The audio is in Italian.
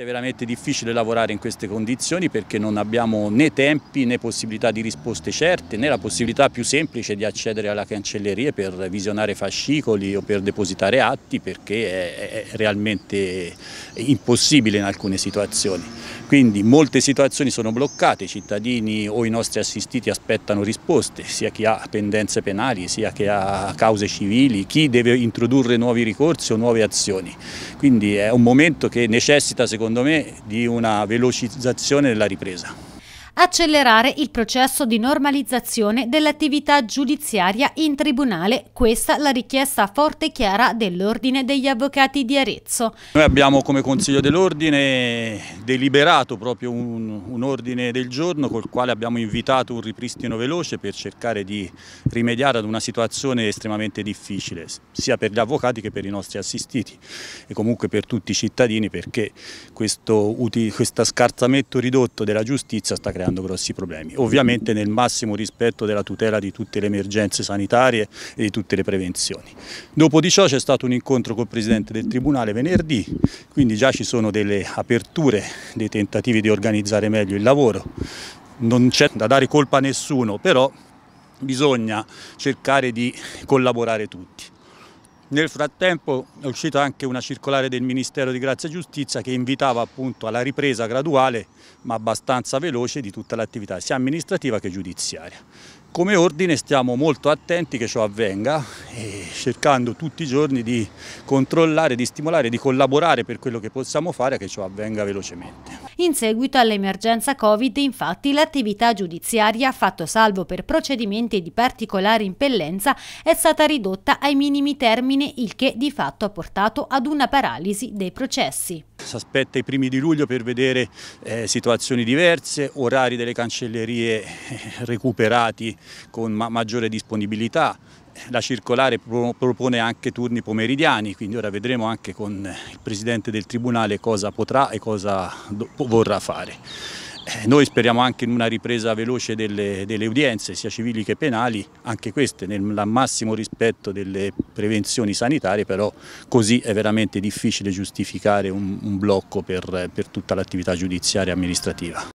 È veramente difficile lavorare in queste condizioni perché non abbiamo né tempi né possibilità di risposte certe né la possibilità più semplice di accedere alla cancelleria per visionare fascicoli o per depositare atti perché è realmente impossibile in alcune situazioni. Quindi molte situazioni sono bloccate, i cittadini o i nostri assistiti aspettano risposte, sia chi ha pendenze penali, sia chi ha cause civili, chi deve introdurre nuovi ricorsi o nuove azioni. Quindi è un momento che necessita secondo me di una velocizzazione della ripresa accelerare il processo di normalizzazione dell'attività giudiziaria in tribunale. Questa la richiesta forte e chiara dell'Ordine degli Avvocati di Arezzo. Noi abbiamo come Consiglio dell'Ordine deliberato proprio un, un ordine del giorno col quale abbiamo invitato un ripristino veloce per cercare di rimediare ad una situazione estremamente difficile, sia per gli avvocati che per i nostri assistiti e comunque per tutti i cittadini perché questo, questo scarzamento ridotto della giustizia sta creando creando grossi problemi. Ovviamente nel massimo rispetto della tutela di tutte le emergenze sanitarie e di tutte le prevenzioni. Dopo di ciò c'è stato un incontro col Presidente del Tribunale venerdì, quindi già ci sono delle aperture, dei tentativi di organizzare meglio il lavoro. Non c'è da dare colpa a nessuno, però bisogna cercare di collaborare tutti. Nel frattempo è uscita anche una circolare del Ministero di Grazia e Giustizia che invitava appunto alla ripresa graduale ma abbastanza veloce di tutta l'attività sia amministrativa che giudiziaria. Come ordine stiamo molto attenti che ciò avvenga e eh, cercando tutti i giorni di controllare, di stimolare, di collaborare per quello che possiamo fare a che ciò avvenga velocemente. In seguito all'emergenza Covid, infatti, l'attività giudiziaria, fatto salvo per procedimenti di particolare impellenza, è stata ridotta ai minimi termini, il che di fatto ha portato ad una paralisi dei processi. Si aspetta i primi di luglio per vedere eh, situazioni diverse, orari delle cancellerie eh, recuperati con ma maggiore disponibilità, la circolare propone anche turni pomeridiani, quindi ora vedremo anche con il Presidente del Tribunale cosa potrà e cosa vorrà fare. Eh, noi speriamo anche in una ripresa veloce delle, delle udienze, sia civili che penali, anche queste nel massimo rispetto delle prevenzioni sanitarie, però così è veramente difficile giustificare un, un blocco per, per tutta l'attività giudiziaria e amministrativa.